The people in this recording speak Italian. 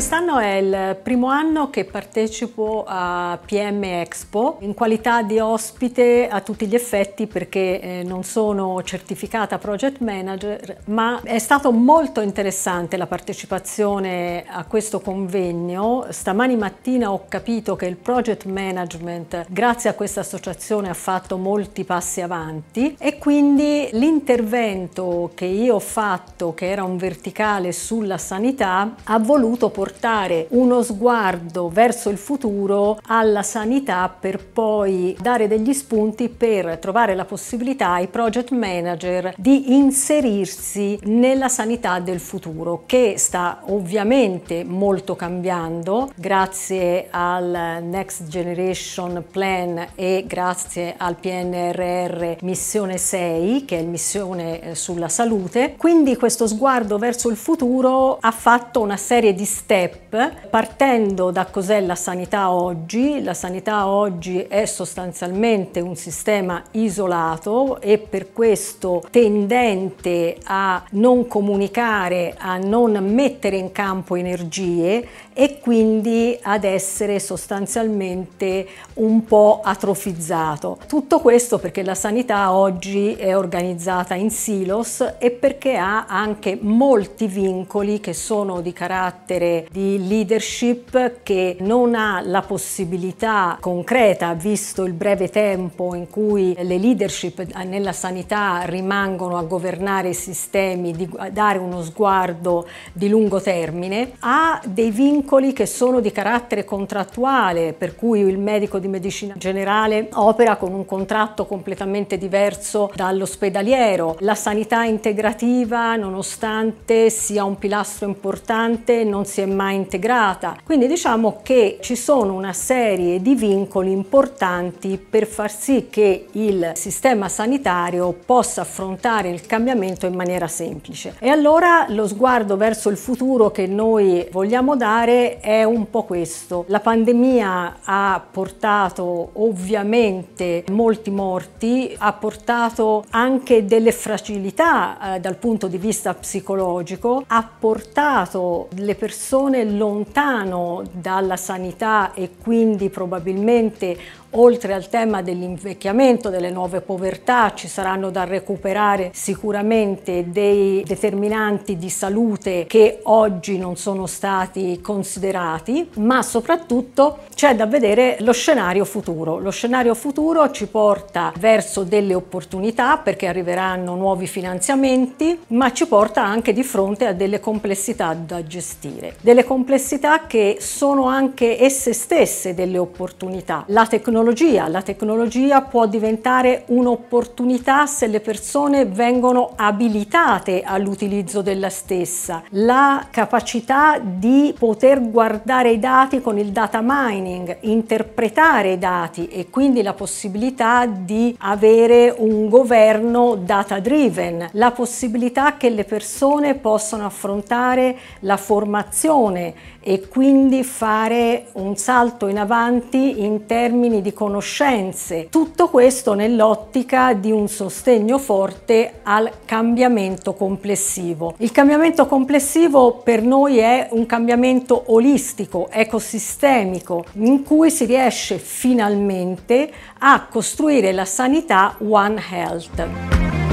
Quest'anno è il primo anno che partecipo a PM Expo in qualità di ospite a tutti gli effetti perché eh, non sono certificata project manager, ma è stato molto interessante la partecipazione a questo convegno. Stamani mattina ho capito che il project management grazie a questa associazione ha fatto molti passi avanti e quindi l'intervento che io ho fatto, che era un verticale sulla sanità, ha voluto portare portare uno sguardo verso il futuro alla sanità per poi dare degli spunti per trovare la possibilità ai project manager di inserirsi nella sanità del futuro che sta ovviamente molto cambiando grazie al Next Generation Plan e grazie al PNRR Missione 6 che è missione eh, sulla salute. Quindi questo sguardo verso il futuro ha fatto una serie di step step partendo da cos'è la sanità oggi. La sanità oggi è sostanzialmente un sistema isolato e per questo tendente a non comunicare, a non mettere in campo energie e quindi ad essere sostanzialmente un po' atrofizzato. Tutto questo perché la sanità oggi è organizzata in silos e perché ha anche molti vincoli che sono di carattere di leadership che non ha la possibilità concreta, visto il breve tempo in cui le leadership nella sanità rimangono a governare i sistemi, di dare uno sguardo di lungo termine, ha dei vincoli che sono di carattere contrattuale, per cui il medico di medicina generale opera con un contratto completamente diverso dall'ospedaliero. La sanità integrativa, nonostante sia un pilastro importante, non si è mai mai integrata. Quindi diciamo che ci sono una serie di vincoli importanti per far sì che il sistema sanitario possa affrontare il cambiamento in maniera semplice. E allora lo sguardo verso il futuro che noi vogliamo dare è un po' questo. La pandemia ha portato ovviamente molti morti, ha portato anche delle fragilità eh, dal punto di vista psicologico, ha portato le persone persone lontano dalla sanità e quindi probabilmente Oltre al tema dell'invecchiamento, delle nuove povertà, ci saranno da recuperare sicuramente dei determinanti di salute che oggi non sono stati considerati, ma soprattutto c'è da vedere lo scenario futuro. Lo scenario futuro ci porta verso delle opportunità perché arriveranno nuovi finanziamenti, ma ci porta anche di fronte a delle complessità da gestire, delle complessità che sono anche esse stesse delle opportunità. La tecnologia tecnologia. La tecnologia può diventare un'opportunità se le persone vengono abilitate all'utilizzo della stessa. La capacità di poter guardare i dati con il data mining, interpretare i dati e quindi la possibilità di avere un governo data driven, la possibilità che le persone possano affrontare la formazione e quindi fare un salto in avanti in termini di conoscenze. Tutto questo nell'ottica di un sostegno forte al cambiamento complessivo. Il cambiamento complessivo per noi è un cambiamento olistico, ecosistemico, in cui si riesce finalmente a costruire la sanità One Health.